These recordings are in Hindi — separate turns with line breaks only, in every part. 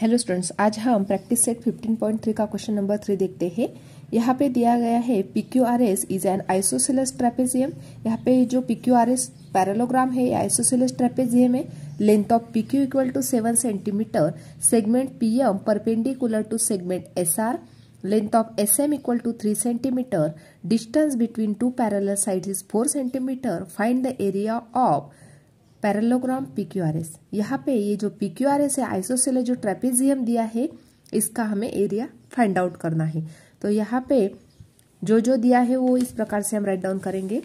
हेलो स्टूडेंट्स आज हम प्रैक्टिस सेट 15.3 का क्वेश्चन नंबर थ्री देखते हैं यहाँ पे दिया गया है P Q R S is an isosceles trapezium यहाँ पे जो P Q R S parallelogram है आइसोसिलस ट्रेपेजियम है length of P Q equal to seven centimetre segment P M perpendicular to segment S R of S SM equal to 3 centimeter. Distance between two parallel sides is 4 centimeter. Find the area of R PQRS यहाँ पे ये जो पीक्यूआरएस है आइसोसेल जो ट्रेपेजियम दिया है इसका हमें एरिया फाइंड आउट करना है तो यहाँ पे जो जो दिया है वो इस प्रकार से हम राइट डाउन करेंगे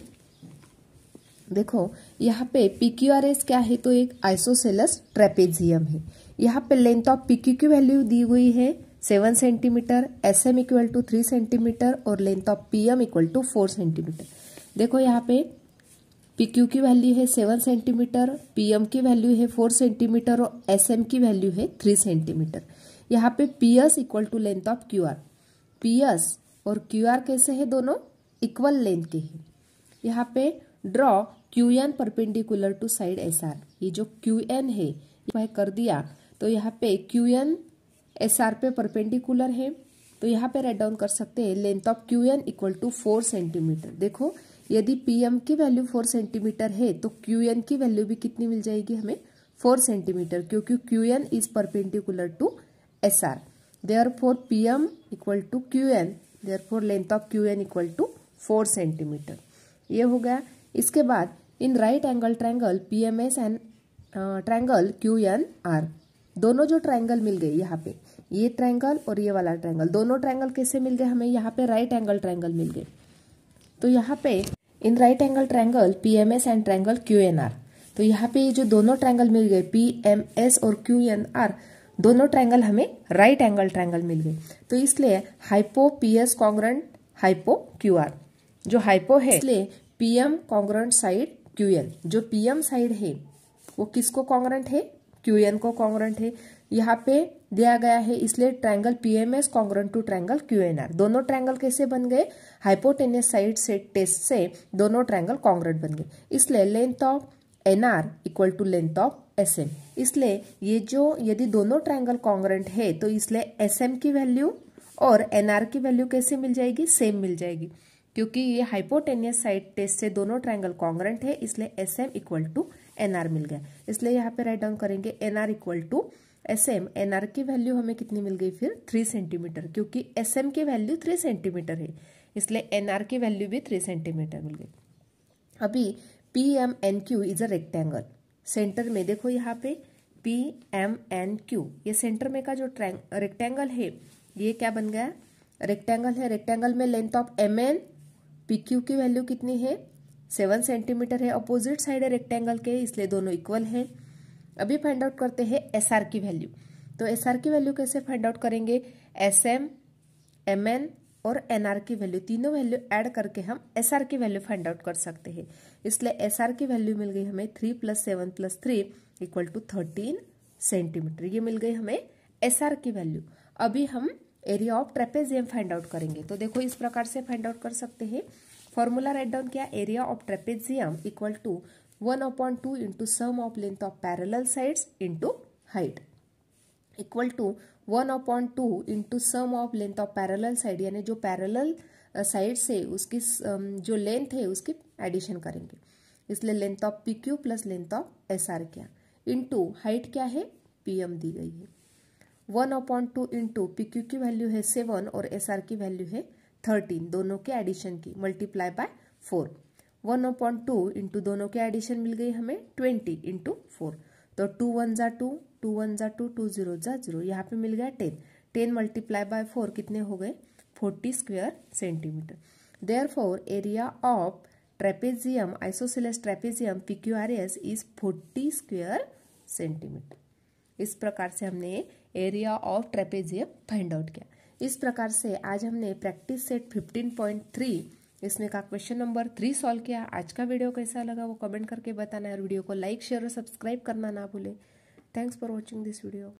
देखो यहाँ पे पीक्यूआरएस क्या है तो एक आइसोसेलस ट्रेपेजियम है यहाँ पे लेंथ ऑफ पीक्यू की वैल्यू दी हुई है seven centimetre S M equal to three centimetre और length of P M equal to four centimetre देखो यहाँ पे पी क्यू की वैल्यू है सेवन सेंटीमीटर पी एम की वैल्यू है फोर सेंटीमीटर और एस एम की वैल्यू है थ्री सेंटीमीटर यहाँ पे P S equal to length of Q R P S और क्यू आर कैसे है दोनों इक्वल लेंथ के हैं यहाँ पे draw Q N perpendicular to side S R ये जो क्यू एन है कर दिया तो यहाँ पे क्यू एन एस आर पे परपेंडिकुलर है तो यहाँ पे राइट डाउन कर सकते हैं length of Q N equal to four centimetre देखो यदि पी एम की वैल्यू फोर सेंटीमीटर है तो क्यू एन की वैल्यू भी कितनी मिल जाएगी हमें फोर सेंटीमीटर क्योंकि Q N is perpendicular to S R therefore P M equal to Q N R four length of Q N equal to four centimetre ये हो गया इसके बाद in right angle triangle P M S and triangle Q N R दोनों जो ट्राइंगल मिल गए यहाँ पे ये ट्रायंगल और ये वाला ट्रायंगल दोनों ट्रायंगल कैसे मिल गए हमें यहाँ पे राइट एंगल ट्रायंगल मिल गए तो यहाँ पे in right angle triangle PMS and triangle QNR तो यहाँ पे ये जो दोनों ट्रायंगल मिल गए पीएमएस और क्यूएनआर दोनों ट्रायंगल हमें राइट एंगल ट्रायंगल मिल गए तो इसलिए hypo P S congruent hypo Q R जो हाइपो है इसलिए PM M congruent side QN जो पीएम साइड है वो किसको कॉन्ग्रेंट है क्यू एन को कॉन्ग्रेंट है यहाँ पे दिया गया है इसलिए triangle PMS congruent to triangle QNR दोनों ट्रायंगल कैसे बन गए हाइपोटेनियस साइड से टेस्ट से दोनों ट्रायंगल कॉन्ग्रेंट बन गए इसलिए length of NR equal to length of S M इसलिए ये जो यदि दोनों ट्रायंगल कॉन्ग्रेंट है तो इसलिए एस एम की वैल्यू और एनआर की वैल्यू कैसे मिल जाएगी सेम मिल जाएगी क्योंकि ये हाइपोटेनियस साइड टेस्ट से दोनों ट्राइंगल कॉन्ग्रेंट है इसलिए S M equal to N R मिल गया इसलिए यहाँ पे राइट डाउन करेंगे N R equal to S M N R की वैल्यू हमें कितनी मिल गई फिर थ्री सेंटीमीटर क्योंकि एस एम की वैल्यू थ्री सेंटीमीटर है इसलिए एन आर की वैल्यू भी थ्री सेंटीमीटर मिल गई अभी P M N Q is a rectangle centre में देखो यहाँ पे पी एम एन क्यू ये सेंटर में का जो रेक्टेंगल है ये क्या बन गया रेक्टेंगल है रेक्टेंगल में length of M N P Q की वैल्यू कितनी है सेवन सेंटीमीटर है अपोजिट साइड है रेक्टेंगल के इसलिए दोनों इक्वल हैं अभी फाइंड आउट करते हैं एस आर की वैल्यू तो एस आर की वैल्यू कैसे फाइंड आउट करेंगे एस एम एम एन और एन आर की वैल्यू तीनों वैल्यू ऐड करके हम एस आर की वैल्यू फाइंड आउट कर सकते हैं इसलिए एस आर की वैल्यू मिल गई हमें three plus seven plus three equal to thirteen centimetre ये मिल गई हमें एस आर की वैल्यू अभी हम area of trapezium find out करेंगे तो देखो इस प्रकार से फाइंड आउट कर सकते हैं फॉर्मूला राइट डाउन किया area of trapezium equal to one upon two into sum of length of parallel side into height equal to one upon two into sum of length of parallel side यानी जो पैरल साइड से उसकी जो लेंथ है उसकी एडिशन um, करेंगे इसलिए length of P Q plus length of S R क्या इंटू हाइट क्या है पी एम दी गई है one upon two into P Q की वैल्यू है सेवन और एस आर की वैल्यू है थर्टीन दोनों के एडिशन की multiply by four one upon two into दोनों के एडिशन मिल गई हमें ट्वेंटी इंटू फोर तो टू वन ज़ा टू टू वन ज़ा टू टू ज़ीरो ज़ा ज़ीरो यहाँ पे मिल गया ten ten multiply by four कितने हो गए forty square centimetre therefore area of trapezium isosceles trapezium P Q R S is forty square centimetre इस प्रकार से हमने area of trapezium find out किया इस प्रकार से आज हमने प्रैक्टिस सेट 15.3 इसमें का क्वेश्चन नंबर थ्री सॉल्व किया आज का वीडियो कैसा लगा वो कमेंट करके बताना है और वीडियो को लाइक शेयर और सब्सक्राइब करना ना भूलें thanks for watching this video